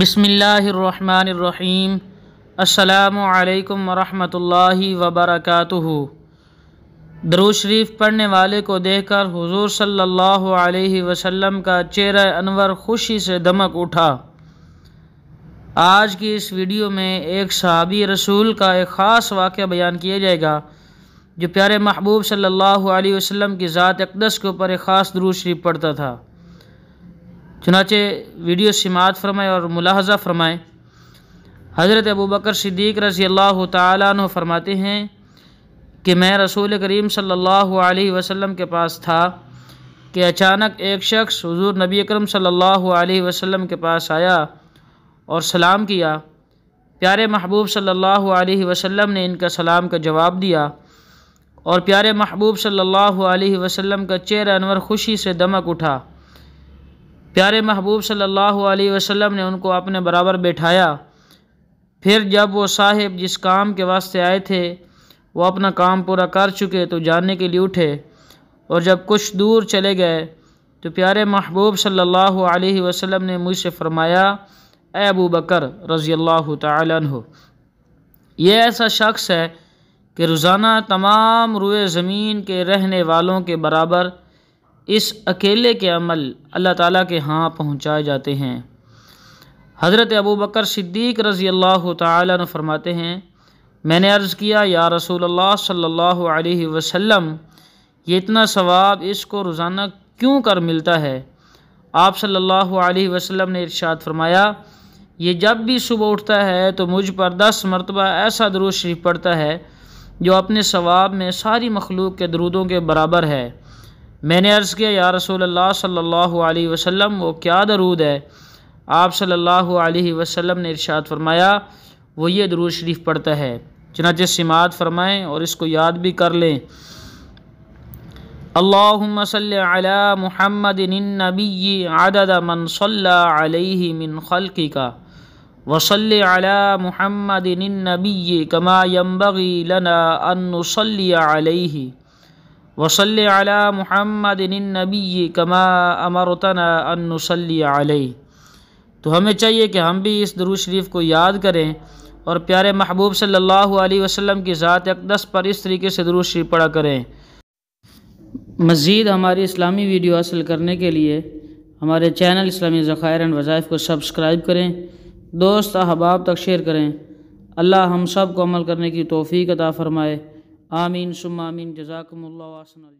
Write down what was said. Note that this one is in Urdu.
بسم اللہ الرحمن الرحیم السلام علیکم ورحمۃ اللہ وبرکاتہ شریف پڑھنے والے کو دیکھ کر حضور صلی اللہ علیہ وسلم کا چہرہ انور خوشی سے دمک اٹھا آج کی اس ویڈیو میں ایک صحابی رسول کا ایک خاص واقعہ بیان کیا جائے گا جو پیارے محبوب صلی اللہ علیہ وسلم کی ذات اقدس کے اوپر ایک خاص درو شریف پڑھتا تھا چنانچہ ویڈیو سماعت فرمائے اور ملاحظہ فرمائے حضرت ابو بکر صدیق رضی اللہ تعالیٰ عنہ فرماتے ہیں کہ میں رسول کریم صلی اللہ علیہ وسلم کے پاس تھا کہ اچانک ایک شخص حضور نبی اکرم صلی اللہ علیہ وسلم کے پاس آیا اور سلام کیا پیارے محبوب صلی اللہ علیہ وسلم نے ان کا سلام کا جواب دیا اور پیارے محبوب صلی اللہ علیہ وسلم کا چہرہ انور خوشی سے دمک اٹھا پیارے محبوب صلی اللہ علیہ وسلم نے ان کو اپنے برابر بیٹھایا پھر جب وہ صاحب جس کام کے واسطے آئے تھے وہ اپنا کام پورا کر چکے تو جاننے کے لیے اٹھے اور جب کچھ دور چلے گئے تو پیارے محبوب صلی اللہ علیہ وسلم نے مجھ سے فرمایا اے ابو بکر رضی اللہ تعالیٰ ہو یہ ایسا شخص ہے کہ روزانہ تمام روئے زمین کے رہنے والوں کے برابر اس اکیلے کے عمل اللہ تعالیٰ کے ہاں پہنچائے جاتے ہیں حضرت ابو بکر صدیق رضی اللہ تعالیٰ نے فرماتے ہیں میں نے عرض کیا یا رسول اللہ صلی اللہ علیہ وسلم یہ اتنا ثواب اس کو روزانہ کیوں کر ملتا ہے آپ صلی اللہ علیہ وسلم نے ارشاد فرمایا یہ جب بھی صبح اٹھتا ہے تو مجھ پر دس مرتبہ ایسا شریف پڑتا ہے جو اپنے ثواب میں ساری مخلوق کے درودوں کے برابر ہے میں نے عرض کیا یا رسول اللہ صلی اللہ علیہ وسلم وہ کیا درود ہے آپ صلی اللہ علیہ وسلم نے ارشاد فرمایا وہ یہ درود شریف پڑھتا ہے چنانچہ سماعت فرمائیں اور اس کو یاد بھی کر لیں اللہم صلی صلی علی محمد النبی عدد من علیہ من خلقی کا وصلی علی محمد النبی کما لنا ان نصلی علیہ وصل علی محمد النبی کما امرتنا ان نصلی علیہ تو ہمیں چاہیے کہ ہم بھی اس شریف کو یاد کریں اور پیارے محبوب صلی اللہ علیہ وسلم کی ذات اقدس پر اس طریقے سے درو شریف پڑھا کریں مزید ہماری اسلامی ویڈیو حاصل کرنے کے لیے ہمارے چینل اسلامی ذخائر اینڈ وظائف کو سبسکرائب کریں دوست احباب تک شیئر کریں اللہ ہم سب کو عمل کرنے کی توفیق عطا فرمائے آمين ثم آمين جزاكم الله وأحسن الجزاء